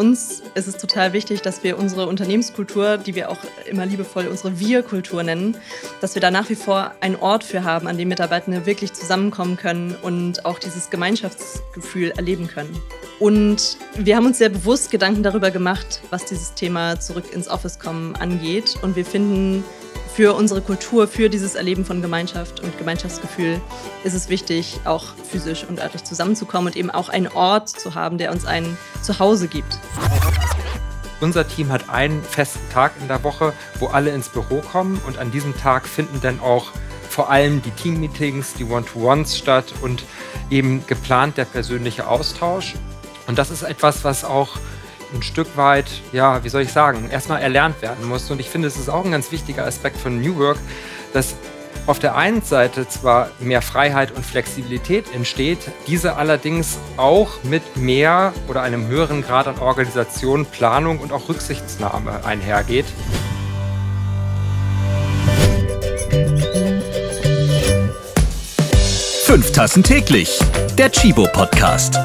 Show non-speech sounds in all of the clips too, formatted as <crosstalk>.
uns ist es total wichtig, dass wir unsere Unternehmenskultur, die wir auch immer liebevoll unsere Wir-Kultur nennen, dass wir da nach wie vor einen Ort für haben, an dem Mitarbeitende wirklich zusammenkommen können und auch dieses Gemeinschaftsgefühl erleben können. Und wir haben uns sehr bewusst Gedanken darüber gemacht, was dieses Thema zurück ins Office kommen angeht. Und wir finden für unsere Kultur, für dieses Erleben von Gemeinschaft und Gemeinschaftsgefühl ist es wichtig, auch physisch und örtlich zusammenzukommen und eben auch einen Ort zu haben, der uns ein Zuhause gibt. Unser Team hat einen festen Tag in der Woche, wo alle ins Büro kommen und an diesem Tag finden dann auch vor allem die Teammeetings, die One-to-Ones statt und eben geplant der persönliche Austausch. Und das ist etwas, was auch ein Stück weit, ja, wie soll ich sagen, erstmal erlernt werden muss. Und ich finde, es ist auch ein ganz wichtiger Aspekt von New Work, dass auf der einen Seite zwar mehr Freiheit und Flexibilität entsteht, diese allerdings auch mit mehr oder einem höheren Grad an Organisation, Planung und auch Rücksichtsnahme einhergeht. Fünf Tassen täglich, der Chibo Podcast.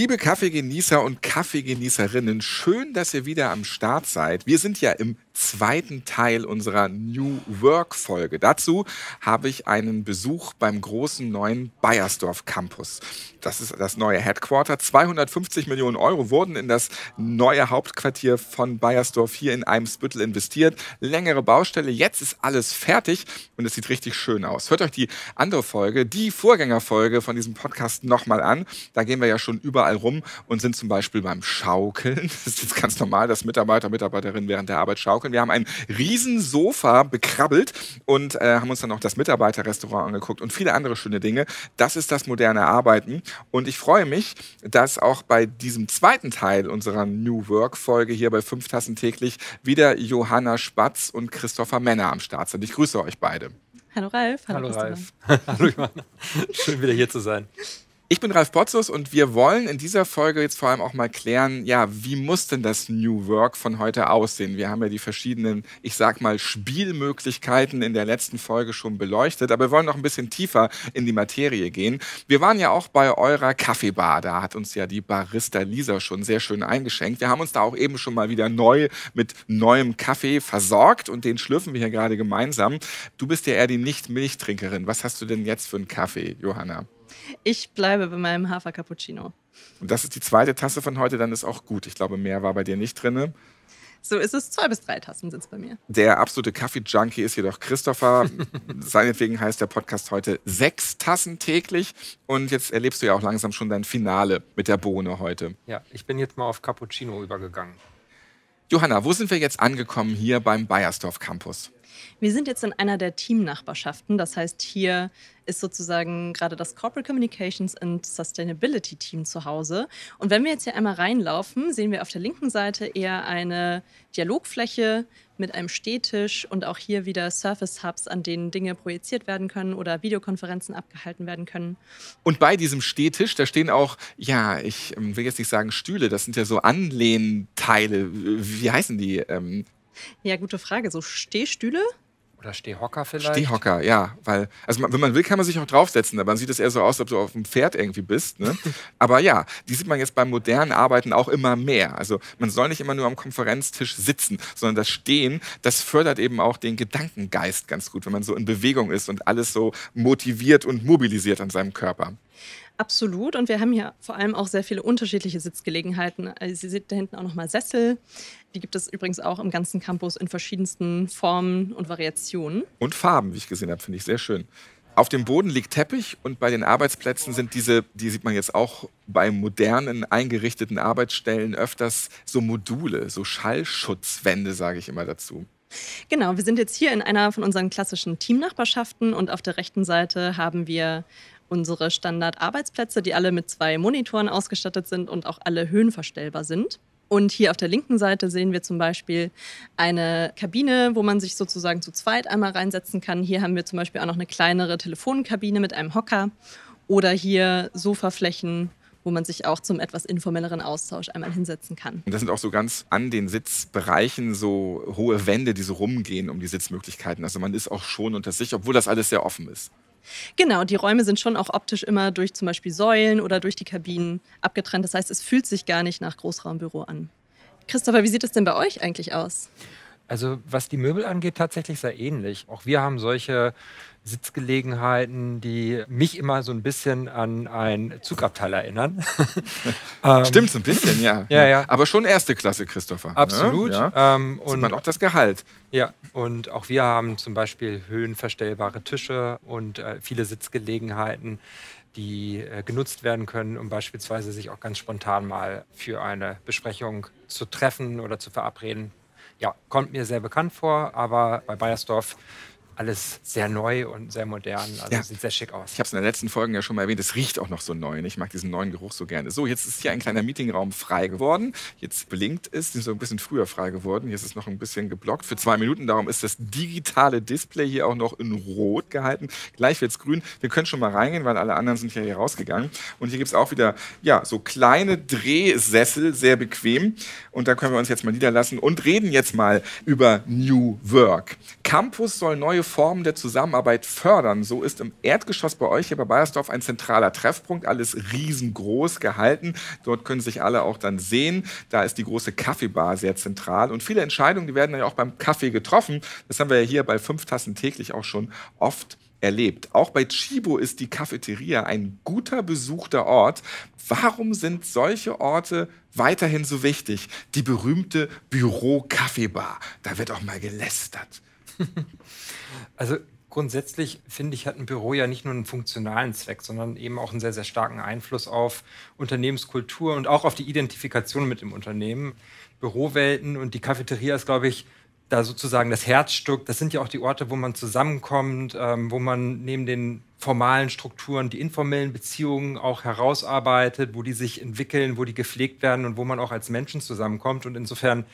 Liebe Kaffeegenießer und Kaffeegenießerinnen, schön, dass ihr wieder am Start seid. Wir sind ja im zweiten Teil unserer New Work Folge. Dazu habe ich einen Besuch beim großen neuen Bayersdorf Campus. Das ist das neue Headquarter. 250 Millionen Euro wurden in das neue Hauptquartier von Bayersdorf hier in Eimsbüttel investiert. Längere Baustelle. Jetzt ist alles fertig und es sieht richtig schön aus. Hört euch die andere Folge, die Vorgängerfolge von diesem Podcast nochmal an. Da gehen wir ja schon überall rum und sind zum Beispiel beim Schaukeln. <laughs> Das ist jetzt ganz normal, dass Mitarbeiter, Mitarbeiterinnen während der Arbeit schaukeln und wir haben ein Riesensofa bekrabbelt und äh, haben uns dann auch das Mitarbeiterrestaurant angeguckt und viele andere schöne Dinge. Das ist das moderne Arbeiten und ich freue mich, dass auch bei diesem zweiten Teil unserer New Work Folge hier bei 5 Tassen täglich wieder Johanna Spatz und Christopher Männer am Start sind. Ich grüße euch beide. Hallo Ralf. Hallo, hallo Ralf. <laughs> hallo Johanna. Schön wieder hier zu sein. Ich bin Ralf Potzus und wir wollen in dieser Folge jetzt vor allem auch mal klären, ja, wie muss denn das New Work von heute aussehen? Wir haben ja die verschiedenen, ich sag mal, Spielmöglichkeiten in der letzten Folge schon beleuchtet, aber wir wollen noch ein bisschen tiefer in die Materie gehen. Wir waren ja auch bei eurer Kaffeebar, da hat uns ja die Barista Lisa schon sehr schön eingeschenkt. Wir haben uns da auch eben schon mal wieder neu mit neuem Kaffee versorgt und den schlürfen wir hier gerade gemeinsam. Du bist ja eher die Nicht-Milchtrinkerin. Was hast du denn jetzt für einen Kaffee, Johanna? Ich bleibe bei meinem Hafer-Cappuccino. Und das ist die zweite Tasse von heute, dann ist auch gut. Ich glaube, mehr war bei dir nicht drin. So ist es, zwei bis drei Tassen sind es bei mir. Der absolute Kaffee-Junkie ist jedoch Christopher. <laughs> Seinetwegen heißt der Podcast heute sechs Tassen täglich. Und jetzt erlebst du ja auch langsam schon dein Finale mit der Bohne heute. Ja, ich bin jetzt mal auf Cappuccino übergegangen. Johanna, wo sind wir jetzt angekommen hier beim Bayersdorf Campus? Wir sind jetzt in einer der Teamnachbarschaften. Das heißt, hier ist sozusagen gerade das Corporate Communications and Sustainability Team zu Hause. Und wenn wir jetzt hier einmal reinlaufen, sehen wir auf der linken Seite eher eine Dialogfläche mit einem Stehtisch und auch hier wieder Surface Hubs, an denen Dinge projiziert werden können oder Videokonferenzen abgehalten werden können. Und bei diesem Stehtisch, da stehen auch, ja, ich ähm, will jetzt nicht sagen Stühle, das sind ja so Anlehnteile. Wie heißen die? Ähm, ja, gute Frage. So Stehstühle? Oder Stehhocker vielleicht? Stehhocker, ja. Weil, also man, wenn man will, kann man sich auch draufsetzen, aber dann sieht es eher so aus, als ob du auf dem Pferd irgendwie bist. Ne? <laughs> aber ja, die sieht man jetzt beim modernen Arbeiten auch immer mehr. Also man soll nicht immer nur am Konferenztisch sitzen, sondern das Stehen, das fördert eben auch den Gedankengeist ganz gut, wenn man so in Bewegung ist und alles so motiviert und mobilisiert an seinem Körper. Absolut. Und wir haben hier vor allem auch sehr viele unterschiedliche Sitzgelegenheiten. Also Sie sehen da hinten auch nochmal Sessel. Die gibt es übrigens auch im ganzen Campus in verschiedensten Formen und Variationen. Und Farben, wie ich gesehen habe, finde ich sehr schön. Auf dem Boden liegt Teppich und bei den Arbeitsplätzen sind diese, die sieht man jetzt auch bei modernen eingerichteten Arbeitsstellen öfters so Module, so Schallschutzwände, sage ich immer dazu. Genau, wir sind jetzt hier in einer von unseren klassischen Teamnachbarschaften und auf der rechten Seite haben wir unsere Standardarbeitsplätze, die alle mit zwei Monitoren ausgestattet sind und auch alle höhenverstellbar sind. Und hier auf der linken Seite sehen wir zum Beispiel eine Kabine, wo man sich sozusagen zu zweit einmal reinsetzen kann. Hier haben wir zum Beispiel auch noch eine kleinere Telefonkabine mit einem Hocker oder hier Sofaflächen wo man sich auch zum etwas informelleren Austausch einmal hinsetzen kann. Und das sind auch so ganz an den Sitzbereichen so hohe Wände, die so rumgehen um die Sitzmöglichkeiten. Also man ist auch schon unter sich, obwohl das alles sehr offen ist. Genau, die Räume sind schon auch optisch immer durch zum Beispiel Säulen oder durch die Kabinen abgetrennt. Das heißt, es fühlt sich gar nicht nach Großraumbüro an. Christopher, wie sieht es denn bei euch eigentlich aus? Also was die Möbel angeht, tatsächlich sehr ähnlich. Auch wir haben solche Sitzgelegenheiten, die mich immer so ein bisschen an ein Zugabteil erinnern. <laughs> Ähm, Stimmt, so ein bisschen, ja. <laughs> ja, ja. Aber schon erste Klasse, Christopher. Ne? Absolut. Ja, Ähm, und Sieht man auch das Gehalt. Ja, und auch wir haben zum Beispiel höhenverstellbare Tische und äh, viele Sitzgelegenheiten, die äh, genutzt werden können, um beispielsweise sich auch ganz spontan mal für eine Besprechung zu treffen oder zu verabreden ja, kommt mir sehr bekannt vor, aber bei Bayersdorf alles sehr neu und sehr modern. Also ja. sieht sehr schick aus. Ich habe es in der letzten Folge ja schon mal erwähnt, es riecht auch noch so neu. Ne? ich mag diesen neuen Geruch so gerne. So, jetzt ist hier ein kleiner Meetingraum frei geworden. Jetzt blinkt es, ist so ein bisschen früher frei geworden. Hier ist es noch ein bisschen geblockt für zwei Minuten. Darum ist das digitale Display hier auch noch in Rot gehalten. Gleich wird es grün. Wir können schon mal reingehen, weil alle anderen sind ja hier rausgegangen. Und hier gibt es auch wieder ja, so kleine Drehsessel, sehr bequem. Und da können wir uns jetzt mal niederlassen und reden jetzt mal über New Work. Campus soll neue Formen der Zusammenarbeit fördern. So ist im Erdgeschoss bei euch hier bei Bayersdorf ein zentraler Treffpunkt, alles riesengroß gehalten. Dort können sich alle auch dann sehen. Da ist die große Kaffeebar sehr zentral und viele Entscheidungen, die werden ja auch beim Kaffee getroffen. Das haben wir ja hier bei fünf Tassen täglich auch schon oft erlebt. Auch bei Chibo ist die Cafeteria ein guter besuchter Ort. Warum sind solche Orte weiterhin so wichtig? Die berühmte Büro-Kaffeebar. Da wird auch mal gelästert <laughs> also grundsätzlich finde ich, hat ein Büro ja nicht nur einen funktionalen Zweck, sondern eben auch einen sehr, sehr starken Einfluss auf Unternehmenskultur und auch auf die Identifikation mit dem Unternehmen. Bürowelten und die Cafeteria ist, glaube ich, da sozusagen das Herzstück. Das sind ja auch die Orte, wo man zusammenkommt, ähm, wo man neben den formalen Strukturen die informellen Beziehungen auch herausarbeitet, wo die sich entwickeln, wo die gepflegt werden und wo man auch als Menschen zusammenkommt. Und insofern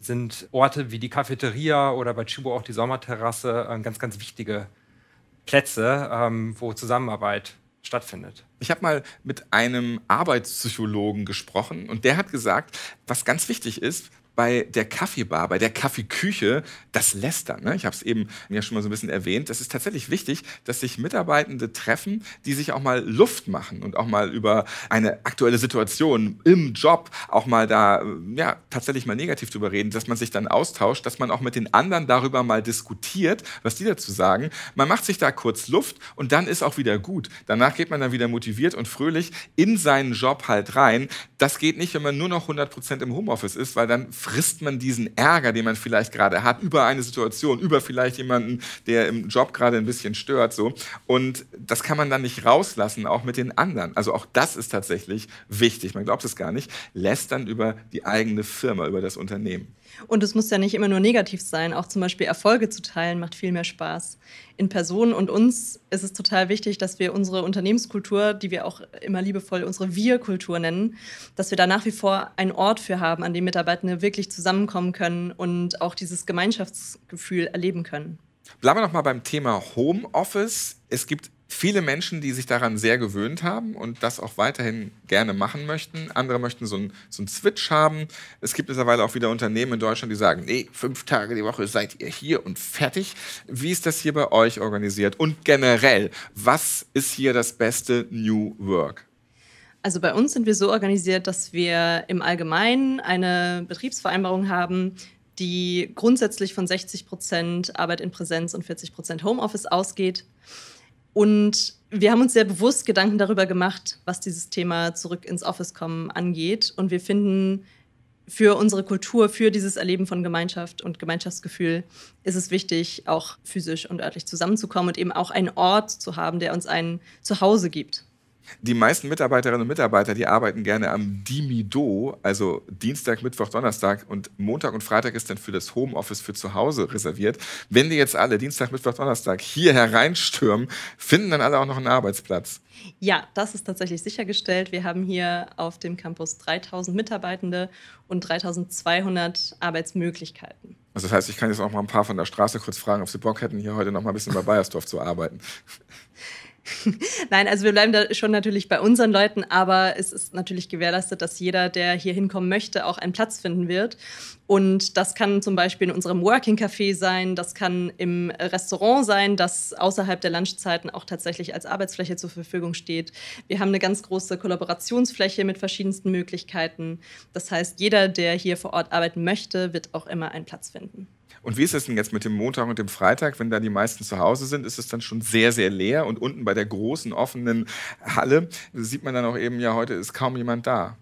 sind Orte wie die Cafeteria oder bei Chibo auch die Sommerterrasse äh, ganz, ganz wichtige Plätze, ähm, wo Zusammenarbeit stattfindet. Ich habe mal mit einem Arbeitspsychologen gesprochen und der hat gesagt, was ganz wichtig ist, bei der Kaffeebar, bei der Kaffeeküche das Lästern. Ne? Ich habe es eben ja schon mal so ein bisschen erwähnt. Es ist tatsächlich wichtig, dass sich Mitarbeitende treffen, die sich auch mal Luft machen und auch mal über eine aktuelle Situation im Job auch mal da ja, tatsächlich mal negativ drüber reden, dass man sich dann austauscht, dass man auch mit den anderen darüber mal diskutiert, was die dazu sagen. Man macht sich da kurz Luft und dann ist auch wieder gut. Danach geht man dann wieder motiviert und fröhlich in seinen Job halt rein. Das geht nicht, wenn man nur noch 100% Prozent im Homeoffice ist, weil dann frisst man diesen Ärger, den man vielleicht gerade hat, über eine Situation, über vielleicht jemanden, der im Job gerade ein bisschen stört, so. Und das kann man dann nicht rauslassen, auch mit den anderen. Also auch das ist tatsächlich wichtig. Man glaubt es gar nicht. Lässt dann über die eigene Firma, über das Unternehmen. Und es muss ja nicht immer nur negativ sein. Auch zum Beispiel Erfolge zu teilen macht viel mehr Spaß. In Personen und uns ist es total wichtig, dass wir unsere Unternehmenskultur, die wir auch immer liebevoll unsere Wir-Kultur nennen, dass wir da nach wie vor einen Ort für haben, an dem Mitarbeitende wirklich zusammenkommen können und auch dieses Gemeinschaftsgefühl erleben können. Bleiben wir nochmal beim Thema Homeoffice. Es gibt viele Menschen, die sich daran sehr gewöhnt haben und das auch weiterhin gerne machen möchten. Andere möchten so einen, so Switch haben. Es gibt mittlerweile auch wieder Unternehmen in Deutschland, die sagen, nee, fünf Tage die Woche seid ihr hier und fertig. Wie ist das hier bei euch organisiert? Und generell, was ist hier das beste New Work? Also bei uns sind wir so organisiert, dass wir im Allgemeinen eine Betriebsvereinbarung haben, die grundsätzlich von 60 Prozent Arbeit in Präsenz und 40 Prozent Homeoffice ausgeht. Und wir haben uns sehr bewusst Gedanken darüber gemacht, was dieses Thema zurück ins Office kommen angeht. Und wir finden, für unsere Kultur, für dieses Erleben von Gemeinschaft und Gemeinschaftsgefühl ist es wichtig, auch physisch und örtlich zusammenzukommen und eben auch einen Ort zu haben, der uns ein Zuhause gibt. Die meisten Mitarbeiterinnen und Mitarbeiter, die arbeiten gerne am Dimido, also Dienstag, Mittwoch, Donnerstag und Montag und Freitag ist dann für das Homeoffice für zu Hause reserviert. Wenn die jetzt alle Dienstag, Mittwoch, Donnerstag hier hereinstürmen, finden dann alle auch noch einen Arbeitsplatz. Ja, das ist tatsächlich sichergestellt. Wir haben hier auf dem Campus 3000 Mitarbeitende und 3200 Arbeitsmöglichkeiten. Also das heißt, ich kann jetzt auch mal ein paar von der Straße kurz fragen, ob sie Bock hätten, hier heute noch mal ein bisschen bei Bayersdorf zu arbeiten. <laughs> <laughs> Nein, also wir bleiben da schon natürlich bei unseren Leuten, aber es ist natürlich gewährleistet, dass jeder, der hier hinkommen möchte, auch einen Platz finden wird. Und das kann zum Beispiel in unserem Working Café sein, das kann im Restaurant sein, das außerhalb der Lunchzeiten auch tatsächlich als Arbeitsfläche zur Verfügung steht. Wir haben eine ganz große Kollaborationsfläche mit verschiedensten Möglichkeiten. Das heißt, jeder, der hier vor Ort arbeiten möchte, wird auch immer einen Platz finden. Und wie ist es denn jetzt mit dem Montag und dem Freitag, wenn da die meisten zu Hause sind? Ist es dann schon sehr, sehr leer? Und unten bei der großen offenen Halle sieht man dann auch eben, ja, heute ist kaum jemand da.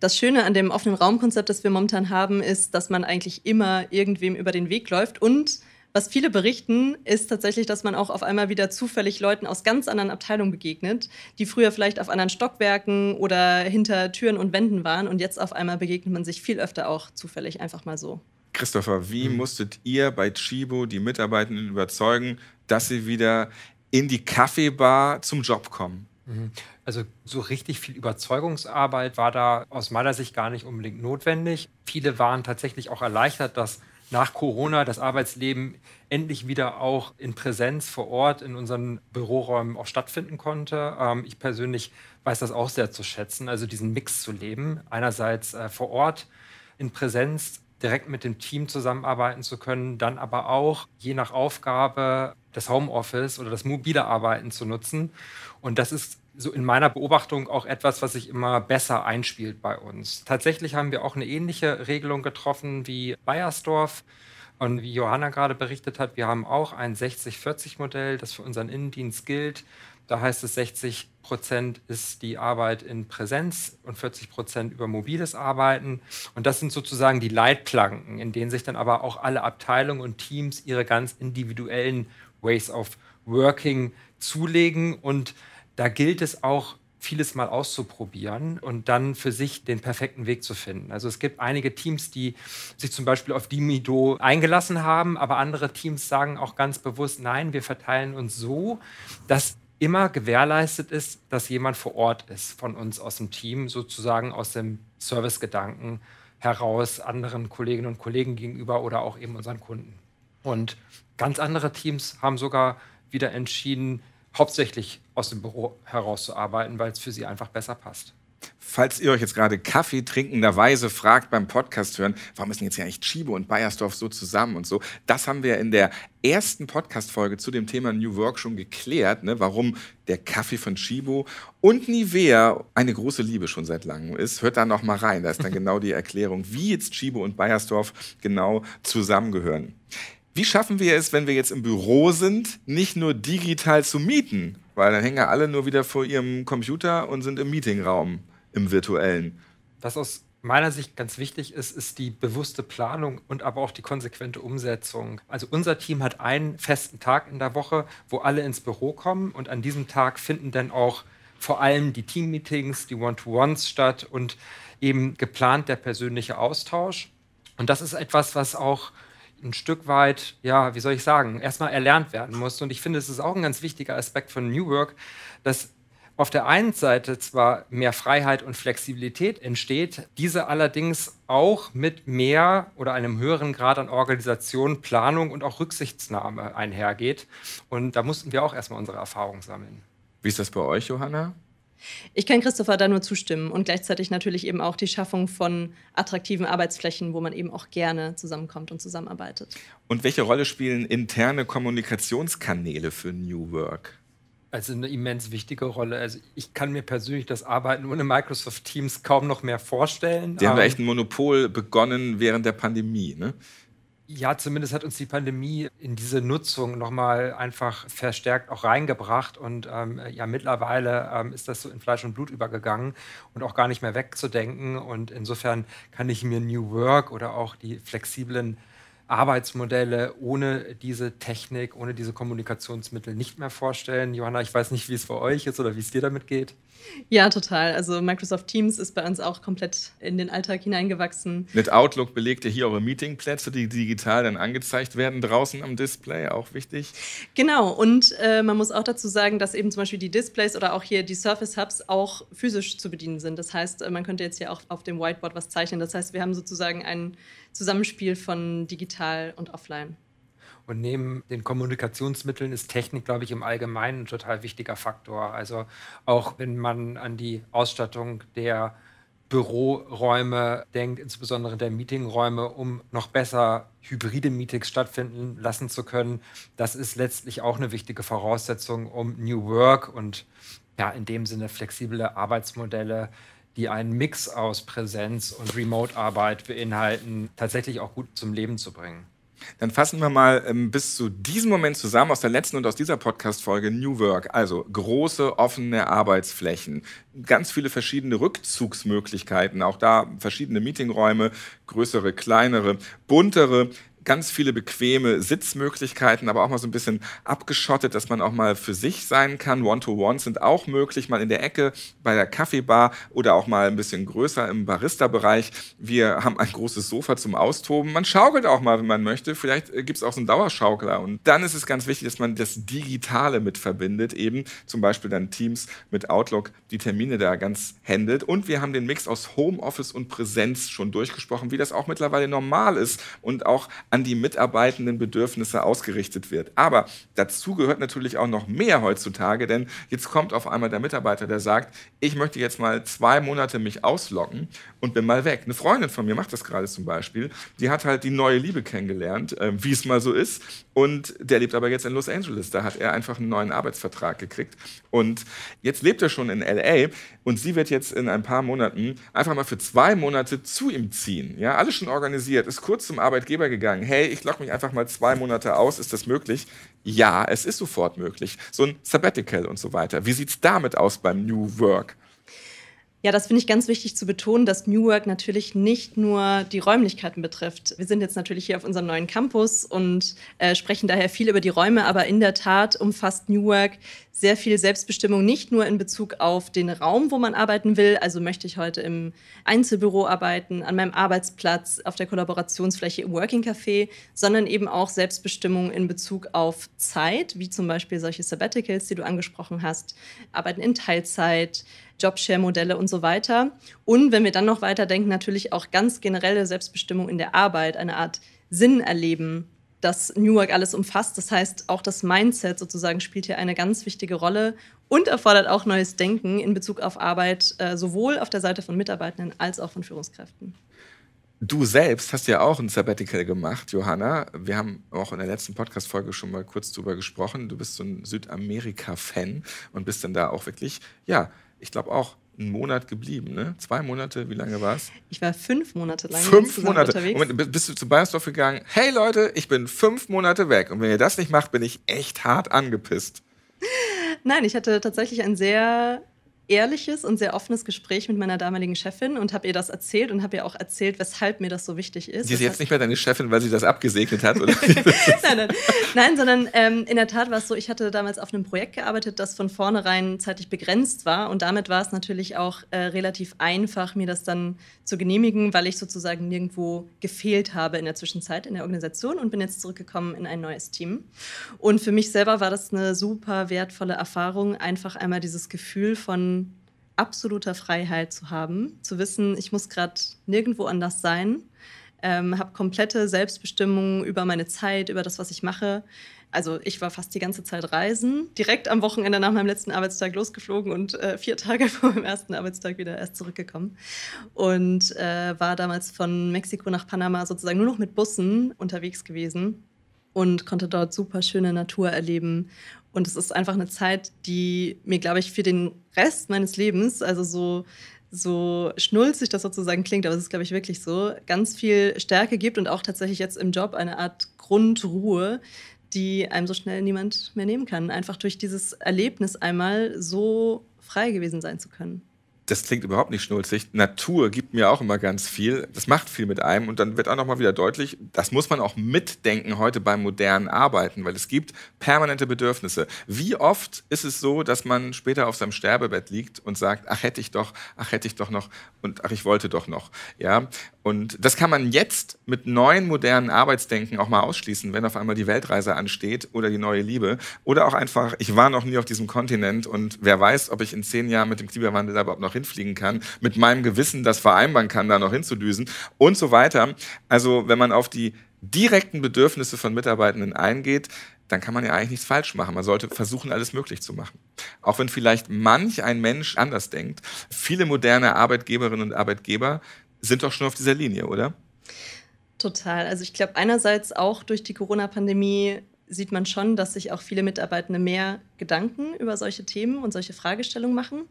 Das Schöne an dem offenen Raumkonzept, das wir momentan haben, ist, dass man eigentlich immer irgendwem über den Weg läuft. Und was viele berichten, ist tatsächlich, dass man auch auf einmal wieder zufällig Leuten aus ganz anderen Abteilungen begegnet, die früher vielleicht auf anderen Stockwerken oder hinter Türen und Wänden waren. Und jetzt auf einmal begegnet man sich viel öfter auch zufällig einfach mal so. Christopher, wie mhm. musstet ihr bei Chibo die Mitarbeitenden überzeugen, dass sie wieder in die Kaffeebar zum Job kommen? Mhm. Also so richtig viel Überzeugungsarbeit war da aus meiner Sicht gar nicht unbedingt notwendig. Viele waren tatsächlich auch erleichtert, dass nach Corona das Arbeitsleben endlich wieder auch in Präsenz vor Ort in unseren Büroräumen auch stattfinden konnte. Ähm, ich persönlich weiß das auch sehr zu schätzen, also diesen Mix zu leben. Einerseits äh, vor Ort in Präsenz direkt mit dem Team zusammenarbeiten zu können, dann aber auch je nach Aufgabe das Homeoffice oder das mobile Arbeiten zu nutzen. Und das ist so in meiner Beobachtung auch etwas, was sich immer besser einspielt bei uns. Tatsächlich haben wir auch eine ähnliche Regelung getroffen wie Bayersdorf. Und wie Johanna gerade berichtet hat, wir haben auch ein 60-40-Modell, das für unseren Innendienst gilt. Da heißt es, 60 Prozent ist die Arbeit in Präsenz und 40 Prozent über mobiles Arbeiten. Und das sind sozusagen die Leitplanken, in denen sich dann aber auch alle Abteilungen und Teams ihre ganz individuellen Ways of Working zulegen. Und da gilt es auch, vieles mal auszuprobieren und dann für sich den perfekten Weg zu finden. Also es gibt einige Teams, die sich zum Beispiel auf Dimido eingelassen haben, aber andere Teams sagen auch ganz bewusst, nein, wir verteilen uns so, dass immer gewährleistet ist, dass jemand vor Ort ist von uns aus dem Team, sozusagen aus dem Servicegedanken heraus anderen Kolleginnen und Kollegen gegenüber oder auch eben unseren Kunden. Und ganz andere Teams haben sogar wieder entschieden, hauptsächlich aus dem Büro herauszuarbeiten, weil es für sie einfach besser passt. Falls ihr euch jetzt gerade Kaffee trinkenderweise fragt beim Podcast hören, warum ist denn jetzt ja eigentlich Chibo und Bayersdorf so zusammen und so, das haben wir in der ersten Podcast-Folge zu dem Thema New Work schon geklärt, ne, warum der Kaffee von Chibo und Nivea eine große Liebe schon seit langem ist. Hört da noch mal rein, da ist dann <laughs> genau die Erklärung, wie jetzt Chibo und Bayersdorf genau zusammengehören. Wie schaffen wir es, wenn wir jetzt im Büro sind, nicht nur digital zu mieten? Weil dann hängen ja alle nur wieder vor ihrem Computer und sind im Meetingraum im virtuellen. Was aus meiner Sicht ganz wichtig ist, ist die bewusste Planung und aber auch die konsequente Umsetzung. Also unser Team hat einen festen Tag in der Woche, wo alle ins Büro kommen und an diesem Tag finden dann auch vor allem die Teammeetings, die One-to-Ones statt und eben geplant der persönliche Austausch. Und das ist etwas, was auch ein Stück weit, ja, wie soll ich sagen, erstmal erlernt werden muss. Und ich finde, es ist auch ein ganz wichtiger Aspekt von New Work, dass auf der einen Seite zwar mehr Freiheit und Flexibilität entsteht, diese allerdings auch mit mehr oder einem höheren Grad an Organisation, Planung und auch Rücksichtsnahme einhergeht. Und da mussten wir auch erstmal unsere Erfahrungen sammeln. Wie ist das bei euch, Johanna? Ich kann Christopher da nur zustimmen und gleichzeitig natürlich eben auch die Schaffung von attraktiven Arbeitsflächen, wo man eben auch gerne zusammenkommt und zusammenarbeitet. Und welche Rolle spielen interne Kommunikationskanäle für New Work? also eine immens wichtige Rolle. Also ich kann mir persönlich das Arbeiten ohne Microsoft Teams kaum noch mehr vorstellen. Die haben da ähm, echt ein Monopol begonnen während der Pandemie, ne? Ja, zumindest hat uns die Pandemie in diese Nutzung nochmal einfach verstärkt auch reingebracht. Und ähm, ja, mittlerweile ähm, ist das so in Fleisch und Blut übergegangen und auch gar nicht mehr wegzudenken. Und insofern kann ich mir New Work oder auch die flexiblen Arbeitsmodelle ohne diese Technik, ohne diese Kommunikationsmittel nicht mehr vorstellen. Johanna, ich weiß nicht, wie es bei euch ist oder wie es dir damit geht. Ja, total. Also Microsoft Teams ist bei uns auch komplett in den Alltag hineingewachsen. Mit Outlook belegt ihr hier eure Meetingplätze, die digital dann angezeigt werden draußen am Display, auch wichtig. Genau, und äh, man muss auch dazu sagen, dass eben zum Beispiel die Displays oder auch hier die Surface Hubs auch physisch zu bedienen sind. Das heißt, äh, man könnte jetzt hier auch auf dem Whiteboard was zeichnen. Das heißt, wir haben sozusagen einen Zusammenspiel von digital und offline. Und neben den Kommunikationsmitteln ist Technik, glaube ich, im Allgemeinen ein total wichtiger Faktor. Also auch wenn man an die Ausstattung der Büroräume denkt, insbesondere der Meetingräume, um noch besser hybride Meetings stattfinden lassen zu können. Das ist letztlich auch eine wichtige Voraussetzung, um New Work und ja, in dem Sinne flexible Arbeitsmodelle die einen Mix aus Präsenz und Remote-Arbeit beinhalten, tatsächlich auch gut zum Leben zu bringen. Dann fassen wir mal ähm, bis zu diesem Moment zusammen aus der letzten und aus dieser Podcast-Folge New Work. Also große offene Arbeitsflächen, ganz viele verschiedene Rückzugsmöglichkeiten, auch da verschiedene Meetingräume, größere, kleinere, buntere, ganz viele bequeme Sitzmöglichkeiten, aber auch mal so ein bisschen abgeschottet, dass man auch mal für sich sein kann. One-to-Ones sind auch möglich, mal in der Ecke bei der Kaffeebar oder auch mal ein bisschen größer im Barista-Bereich. Wir haben ein großes Sofa zum Austoben. Man schaukelt auch mal, wenn man möchte. Vielleicht äh, gibt es auch so einen Dauerschaukler. Und dann ist es ganz wichtig, dass man das Digitale mit verbindet, eben zum Beispiel dann Teams mit Outlook, die Termine da ganz händelt. Und wir haben den Mix aus Homeoffice und Präsenz schon durchgesprochen, wie das auch mittlerweile normal ist und auch an die mitarbeitenden Bedürfnisse ausgerichtet wird. Aber dazu gehört natürlich auch noch mehr heutzutage, denn jetzt kommt auf einmal der Mitarbeiter, der sagt, ich möchte jetzt mal zwei Monate mich auslocken und bin mal weg. Eine Freundin von mir macht das gerade zum Beispiel. Die hat halt die neue Liebe kennengelernt, äh, wie es mal so ist. Und der lebt aber jetzt in Los Angeles. Da hat er einfach einen neuen Arbeitsvertrag gekriegt. Und jetzt lebt er schon in LA und sie wird jetzt in ein paar Monaten einfach mal für zwei Monate zu ihm ziehen. Ja, alles schon organisiert, ist kurz zum Arbeitgeber gegangen, sagen, hey, ich logge mich einfach mal zwei Monate aus, ist das möglich? Ja, es ist sofort möglich. So ein Sabbatical und so weiter. Wie sieht es damit aus beim New Work? Ja, das finde ich ganz wichtig zu betonen, dass New Work natürlich nicht nur die Räumlichkeiten betrifft. Wir sind jetzt natürlich hier auf unserem neuen Campus und äh, sprechen daher viel über die Räume, aber in der Tat umfasst New Work sehr viel Selbstbestimmung, nicht nur in Bezug auf den Raum, wo man arbeiten will. Also möchte ich heute im Einzelbüro arbeiten, an meinem Arbeitsplatz, auf der Kollaborationsfläche im Working Café, sondern eben auch Selbstbestimmung in Bezug auf Zeit, wie zum Beispiel solche Sabbaticals, die du angesprochen hast, Arbeiten in Teilzeit, Jobshare-Modelle und so weiter. Und wenn wir dann noch weiterdenken, natürlich auch ganz generelle Selbstbestimmung in der Arbeit, eine Art Sinn erleben, das New Work alles umfasst. Das heißt, auch das Mindset sozusagen spielt hier eine ganz wichtige Rolle und erfordert auch neues Denken in Bezug auf Arbeit, äh, sowohl auf der Seite von Mitarbeitenden als auch von Führungskräften. Du selbst hast ja auch ein Sabbatical gemacht, Johanna. Wir haben auch in der letzten Podcast-Folge schon mal kurz drüber gesprochen. Du bist so ein Südamerika-Fan und bist dann da auch wirklich, ja, ich glaube, auch einen Monat geblieben, ne? Zwei Monate, wie lange war es? Ich war fünf Monate lang fünf Monate. unterwegs. Moment, bist du zu Bayersdorf gegangen? Hey Leute, ich bin fünf Monate weg und wenn ihr das nicht macht, bin ich echt hart angepisst. Nein, ich hatte tatsächlich ein sehr ehrliches und sehr offenes Gespräch mit meiner damaligen Chefin und habe ihr das erzählt und habe ihr auch erzählt, weshalb mir das so wichtig ist. Sie ist jetzt nicht mehr deine Chefin, weil sie das abgesegnet hat, oder? <laughs> nein, nein. nein, sondern ähm, in der Tat war es so, ich hatte damals auf einem Projekt gearbeitet, das von vornherein zeitlich begrenzt war und damit war es natürlich auch äh, relativ einfach, mir das dann zu genehmigen, weil ich sozusagen nirgendwo gefehlt habe in der Zwischenzeit in der Organisation und bin jetzt zurückgekommen in ein neues Team. Und für mich selber war das eine super wertvolle Erfahrung, einfach einmal dieses Gefühl von absoluter Freiheit zu haben, zu wissen, ich muss gerade nirgendwo anders sein, ähm, habe komplette Selbstbestimmung über meine Zeit, über das, was ich mache. Also ich war fast die ganze Zeit reisen, direkt am Wochenende nach meinem letzten Arbeitstag losgeflogen und äh, vier <laughs> Tage vor meinem ersten Arbeitstag wieder erst zurückgekommen und äh, war damals von Mexiko nach Panama sozusagen nur noch mit Bussen unterwegs gewesen und konnte dort super schöne Natur erleben und es ist einfach eine Zeit, die mir, glaube ich, für den Rest meines Lebens, also so, so schnulzig das sozusagen klingt, aber es ist, glaube ich, wirklich so, ganz viel Stärke gibt und auch tatsächlich jetzt im Job eine Art Grundruhe, die einem so schnell niemand mehr nehmen kann. Einfach durch dieses Erlebnis einmal so frei gewesen sein zu können das klingt überhaupt nicht schnulzig. Natur gibt mir auch immer ganz viel. Das macht viel mit einem. Und dann wird auch nochmal wieder deutlich, das muss man auch mitdenken heute beim modernen Arbeiten, weil es gibt permanente Bedürfnisse. Wie oft ist es so, dass man später auf seinem Sterbebett liegt und sagt, ach hätte ich doch, ach hätte ich doch noch und ach ich wollte doch noch. Ja, und das kann man jetzt mit neuen modernen Arbeitsdenken auch mal ausschließen, wenn auf einmal die Weltreise ansteht oder die neue Liebe. Oder auch einfach, ich war noch nie auf diesem Kontinent und wer weiß, ob ich in zehn Jahren mit dem Klimawandel da überhaupt noch hinfliegen kann, mit meinem Gewissen das vereinbaren kann, da noch hinzudüsen und so weiter. Also wenn man auf die direkten Bedürfnisse von Mitarbeitenden eingeht, dann kann man ja eigentlich nichts falsch machen. Man sollte versuchen, alles möglich zu machen. Auch wenn vielleicht manch ein Mensch anders denkt. Viele moderne Arbeitgeberinnen und Arbeitgeber sind doch schon auf dieser Linie, oder? Total. Also ich glaube, einerseits auch durch die Corona-Pandemie sieht man schon, dass sich auch viele Mitarbeitende mehr Gedanken über solche Themen und solche Fragestellungen machen.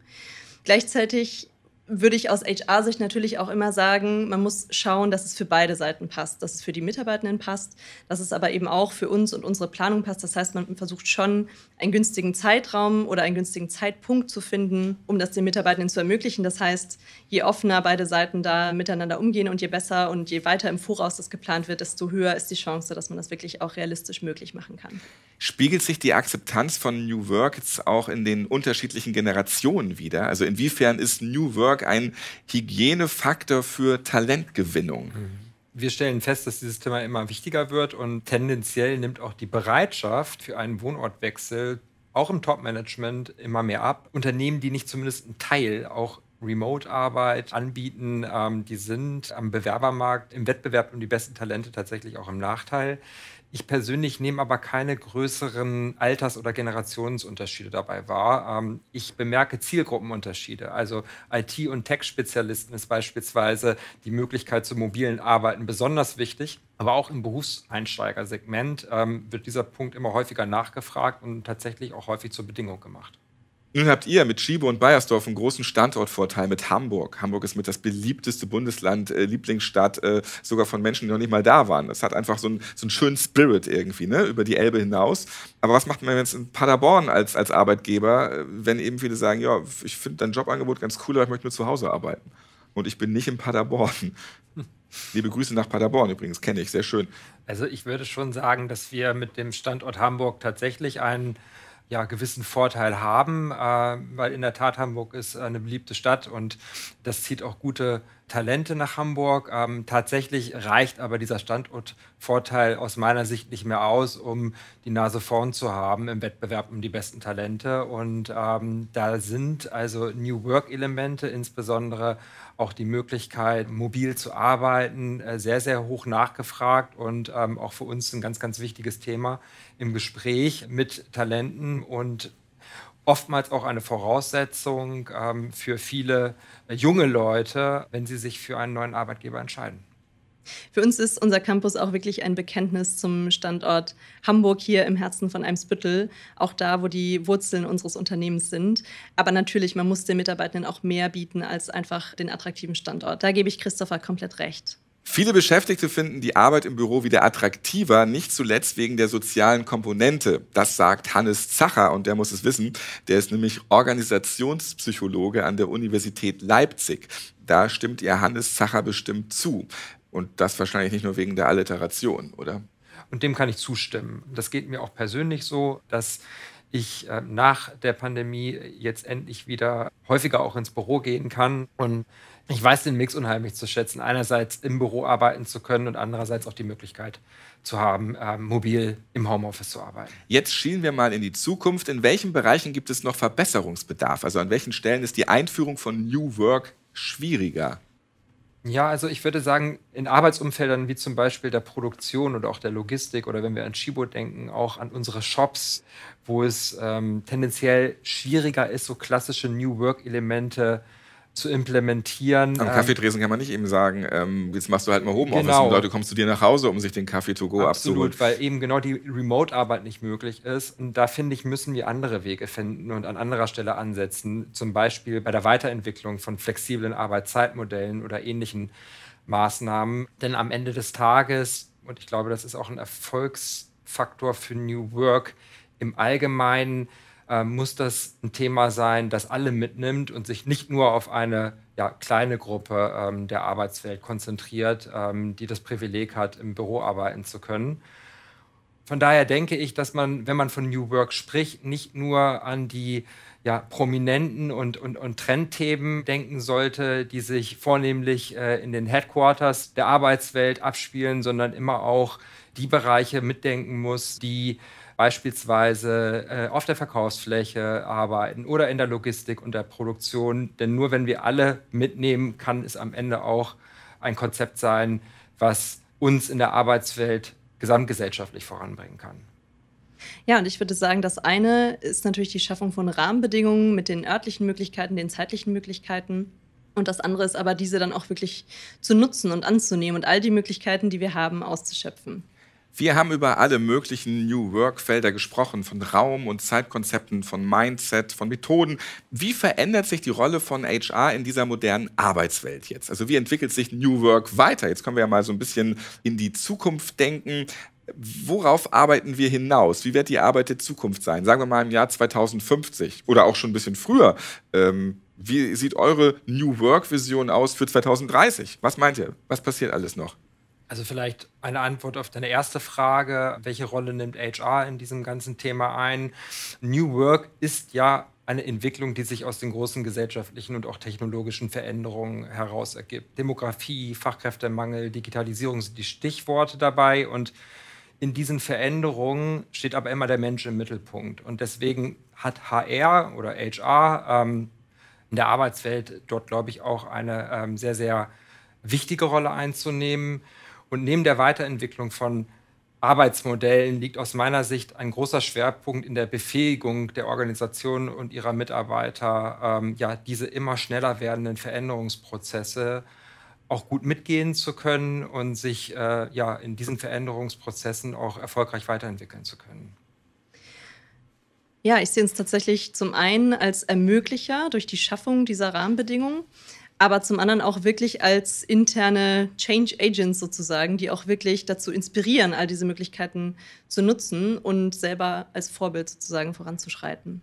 Gleichzeitig würde ich aus HR-Sicht natürlich auch immer sagen, man muss schauen, dass es für beide Seiten passt, dass es für die Mitarbeitenden passt, dass es aber eben auch für uns und unsere Planung passt. Das heißt, man versucht schon, einen günstigen Zeitraum oder einen günstigen Zeitpunkt zu finden, um das den Mitarbeitenden zu ermöglichen. Das heißt, je offener beide Seiten da miteinander umgehen und je besser und je weiter im Voraus das geplant wird, desto höher ist die Chance, dass man das wirklich auch realistisch möglich machen kann. Spiegelt sich die Akzeptanz von New Work jetzt auch in den unterschiedlichen Generationen wieder? Also inwiefern ist New Work ein Hygienefaktor für Talentgewinnung? Mhm. Wir stellen fest, dass dieses Thema immer wichtiger wird und tendenziell nimmt auch die Bereitschaft für einen Wohnortwechsel auch im Top-Management immer mehr ab. Unternehmen, die nicht zumindest einen Teil auch Remote-Arbeit anbieten, ähm, die sind am Bewerbermarkt im Wettbewerb um die besten Talente tatsächlich auch im Nachteil. Ich persönlich nehme aber keine größeren Alters- oder Generationsunterschiede dabei wahr. Ähm, ich bemerke Zielgruppenunterschiede. Also IT- und Tech-Spezialisten ist beispielsweise die Möglichkeit zu mobilen Arbeiten besonders wichtig. Aber auch im Berufseinsteigersegment ähm, wird dieser Punkt immer häufiger nachgefragt und tatsächlich auch häufig zur Bedingung gemacht. Nun habt ihr mit Schiebe und Bayersdorf einen großen Standortvorteil mit Hamburg. Hamburg ist mit das beliebteste Bundesland, äh, Lieblingsstadt, äh, sogar von Menschen, die noch nicht mal da waren. Es hat einfach so, ein, so einen schönen Spirit irgendwie, ne? über die Elbe hinaus. Aber was macht man jetzt in Paderborn als, als Arbeitgeber, äh, wenn eben viele sagen, ja, ich finde dein Jobangebot ganz cool, aber ich möchte nur zu Hause arbeiten. Und ich bin nicht in Paderborn. Hm. <laughs> Liebe Grüße nach Paderborn übrigens, kenne ich, sehr schön. Also ich würde schon sagen, dass wir mit dem Standort Hamburg tatsächlich einen ja, gewissen Vorteil haben, äh, weil in der Tat Hamburg ist eine beliebte Stadt und das zieht auch gute Talente nach Hamburg. Ähm, tatsächlich reicht aber dieser Standortvorteil aus meiner Sicht nicht mehr aus, um die Nase vorn zu haben im Wettbewerb um die besten Talente. Und ähm, da sind also New Work-Elemente, insbesondere auch die Möglichkeit, mobil zu arbeiten, äh, sehr, sehr hoch nachgefragt und ähm, auch für uns ein ganz, ganz wichtiges Thema im Gespräch mit Talenten und oftmals auch eine Voraussetzung ähm, für viele junge Leute, wenn sie sich für einen neuen Arbeitgeber entscheiden. Für uns ist unser Campus auch wirklich ein Bekenntnis zum Standort Hamburg hier im Herzen von Eimsbüttel, auch da, wo die Wurzeln unseres Unternehmens sind. Aber natürlich, man muss den Mitarbeitenden auch mehr bieten als einfach den attraktiven Standort. Da gebe ich Christopher komplett recht. Viele Beschäftigte finden die Arbeit im Büro wieder attraktiver, nicht zuletzt wegen der sozialen Komponente. Das sagt Hannes Zacher und der muss es wissen. Der ist nämlich Organisationspsychologe an der Universität Leipzig. Da stimmt ihr Hannes Zacher bestimmt zu. Und das wahrscheinlich nicht nur wegen der Alliteration, oder? Und dem kann ich zustimmen. Das geht mir auch persönlich so, dass ich äh, nach der Pandemie jetzt endlich wieder häufiger auch ins Büro gehen kann. Und ich weiß den Mix unheimlich zu schätzen. Einerseits im Büro arbeiten zu können und andererseits auch die Möglichkeit zu haben, ähm, mobil im Homeoffice zu arbeiten. Jetzt schielen wir mal in die Zukunft. In welchen Bereichen gibt es noch Verbesserungsbedarf? Also an welchen Stellen ist die Einführung von New Work schwieriger? Ja, also ich würde sagen, in Arbeitsumfeldern wie zum Beispiel der Produktion oder auch der Logistik oder wenn wir an Shibo denken, auch an unsere Shops, wo es ähm, tendenziell schwieriger ist, so klassische New Work-Elemente äh, zu implementieren. Am Kaffeetresen ähm, kann man nicht eben sagen, ähm, jetzt machst du halt mal Homeoffice genau. und Leute kommst zu dir nach Hause, um sich den Kaffee to go Absolut, abzuholen. Absolut, weil eben genau die Remote-Arbeit nicht möglich ist. Und da finde ich, müssen wir andere Wege finden und an anderer Stelle ansetzen. Zum Beispiel bei der Weiterentwicklung von flexiblen Arbeitszeitmodellen oder ähnlichen Maßnahmen. Denn am Ende des Tages, und ich glaube, das ist auch ein Erfolgsfaktor für New Work im Allgemeinen, äh, muss das ein Thema sein, das alle mitnimmt und sich nicht nur auf eine ja, kleine Gruppe ähm, der Arbeitswelt konzentriert, ähm, die das Privileg hat, im Büro arbeiten zu können. Von daher denke ich, dass man, wenn man von New Work spricht, nicht nur an die ja, prominenten und, und, und Trendthemen denken sollte, die sich vornehmlich äh, in den Headquarters der Arbeitswelt abspielen, sondern immer auch die Bereiche mitdenken muss, die beispielsweise äh, auf der Verkaufsfläche arbeiten oder in der Logistik und der Produktion. Denn nur wenn wir alle mitnehmen, kann es am Ende auch ein Konzept sein, was uns in der Arbeitswelt gesamtgesellschaftlich voranbringen kann. Ja, und ich würde sagen, das eine ist natürlich die Schaffung von Rahmenbedingungen mit den örtlichen Möglichkeiten, den zeitlichen Möglichkeiten. Und das andere ist aber, diese dann auch wirklich zu nutzen und anzunehmen und all die Möglichkeiten, die wir haben, auszuschöpfen. Wir haben über alle möglichen New Work-Felder gesprochen, von Raum- und Zeitkonzepten, von Mindset, von Methoden. Wie verändert sich die Rolle von HR in dieser modernen Arbeitswelt jetzt? Also wie entwickelt sich New Work weiter? Jetzt können wir ja mal so ein bisschen in die Zukunft denken. Worauf arbeiten wir hinaus? Wie wird die Arbeit der Zukunft sein? Sagen wir mal im Jahr 2050 oder auch schon ein bisschen früher. Ähm, wie sieht eure New Work-Vision aus für 2030? Was meint ihr? Was passiert alles noch? Also vielleicht eine Antwort auf deine erste Frage, welche Rolle nimmt HR in diesem ganzen Thema ein? New Work ist ja eine Entwicklung, die sich aus den großen gesellschaftlichen und auch technologischen Veränderungen heraus ergibt. Demografie, Fachkräftemangel, Digitalisierung sind die Stichworte dabei und in diesen Veränderungen steht aber immer der Mensch im Mittelpunkt. Und deswegen hat HR oder HR ähm, in der Arbeitswelt dort, glaube ich, auch eine ähm, sehr, sehr wichtige Rolle einzunehmen. Und neben der Weiterentwicklung von Arbeitsmodellen liegt aus meiner Sicht ein großer Schwerpunkt in der Befähigung der Organisation und ihrer Mitarbeiter, ähm, ja, diese immer schneller werdenden Veränderungsprozesse auch gut mitgehen zu können und sich äh, ja, in diesen Veränderungsprozessen auch erfolgreich weiterentwickeln zu können. Ja, ich sehe uns tatsächlich zum einen als Ermöglicher durch die Schaffung dieser Rahmenbedingungen, aber zum anderen auch wirklich als interne Change Agents sozusagen, die auch wirklich dazu inspirieren, all diese Möglichkeiten zu nutzen und selber als Vorbild sozusagen voranzuschreiten.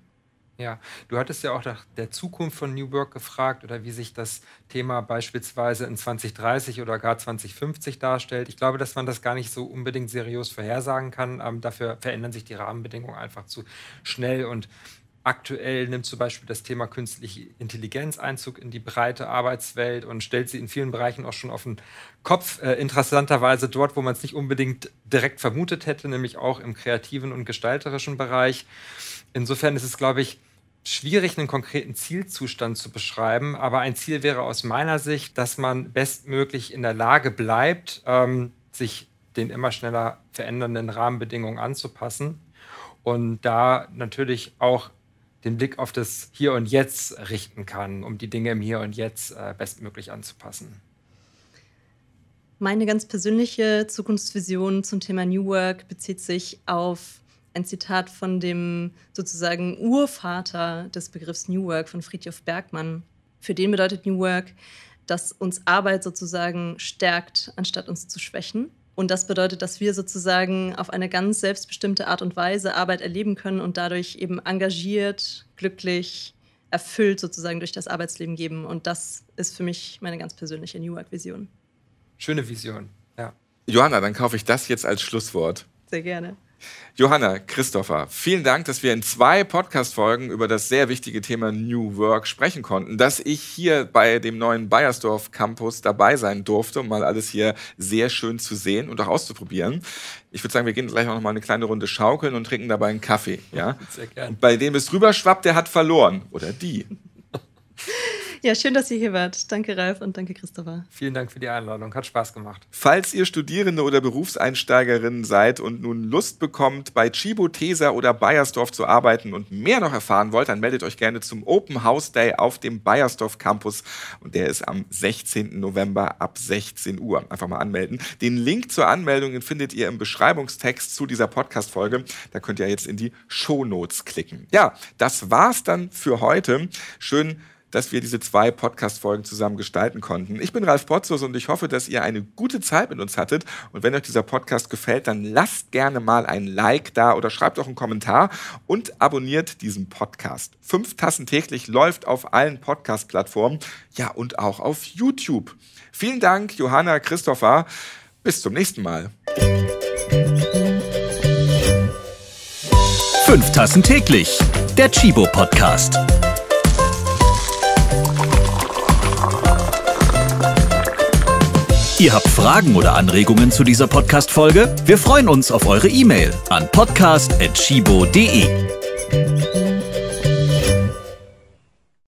Ja, du hattest ja auch nach der Zukunft von New Work gefragt oder wie sich das Thema beispielsweise in 2030 oder gar 2050 darstellt. Ich glaube, dass man das gar nicht so unbedingt seriös vorhersagen kann. Ähm, dafür verändern sich die Rahmenbedingungen einfach zu schnell und Aktuell nimmt zum Beispiel das Thema künstliche Intelligenz Einzug in die breite Arbeitswelt und stellt sie in vielen Bereichen auch schon auf den Kopf. Äh, interessanterweise dort, wo man es nicht unbedingt direkt vermutet hätte, nämlich auch im kreativen und gestalterischen Bereich. Insofern ist es, glaube ich, schwierig, einen konkreten Zielzustand zu beschreiben. Aber ein Ziel wäre aus meiner Sicht, dass man bestmöglich in der Lage bleibt, ähm, sich den immer schneller verändernden Rahmenbedingungen anzupassen. Und da natürlich auch den Blick auf das Hier und Jetzt richten kann, um die Dinge im Hier und Jetzt äh, bestmöglich anzupassen? Meine ganz persönliche Zukunftsvision zum Thema New Work bezieht sich auf ein Zitat von dem sozusagen Urvater des Begriffs New Work von Friedhof Bergmann. Für den bedeutet New Work, dass uns Arbeit sozusagen stärkt, anstatt uns zu schwächen. Und das bedeutet, dass wir sozusagen auf eine ganz selbstbestimmte Art und Weise Arbeit erleben können und dadurch eben engagiert, glücklich, erfüllt sozusagen durch das Arbeitsleben geben. Und das ist für mich meine ganz persönliche New Work-Vision. Schöne Vision, ja. Johanna, dann kaufe ich das jetzt als Schlusswort. Sehr gerne. Johanna, Christopher, vielen Dank, dass wir in zwei Podcast-Folgen über das sehr wichtige Thema New Work sprechen konnten, dass ich hier bei dem neuen Bayersdorf Campus dabei sein durfte, um mal alles hier sehr schön zu sehen und auch auszuprobieren. Ich würde sagen, wir gehen gleich auch noch mal eine kleine Runde schaukeln und trinken dabei einen Kaffee. Ja? Sehr gern. bei dem es drüber schwappt, der hat verloren. Oder die. <laughs> Ja, schön, dass ihr hier wart. Danke, Ralf und danke, Christopher. Vielen Dank für die Einladung. Hat Spaß gemacht. Falls ihr Studierende oder Berufseinsteigerinnen seid und nun Lust bekommt, bei Chibo, Tesa oder Bayersdorf zu arbeiten und mehr noch erfahren wollt, dann meldet euch gerne zum Open House Day auf dem Bayersdorf Campus. Und der ist am 16. November ab 16 Uhr. Einfach mal anmelden. Den Link zur Anmeldung findet ihr im Beschreibungstext zu dieser Podcast-Folge. Da könnt ihr jetzt in die Show Notes klicken. Ja, das war's dann für heute. Schön dass wir diese zwei Podcast-Folgen zusammen gestalten konnten. Ich bin Ralf Potzos und ich hoffe, dass ihr eine gute Zeit mit uns hattet. Und wenn euch dieser Podcast gefällt, dann lasst gerne mal ein Like da oder schreibt auch einen Kommentar und abonniert diesen Podcast. Fünf Tassen täglich läuft auf allen Podcast-Plattformen, ja und auch auf YouTube. Vielen Dank, Johanna Christopher. Bis zum nächsten Mal. Fünf Tassen täglich. Der Chibo Podcast. Ihr habt Fragen oder Anregungen zu dieser Podcast-Folge? Wir freuen uns auf eure E-Mail an podcast.chibo.de.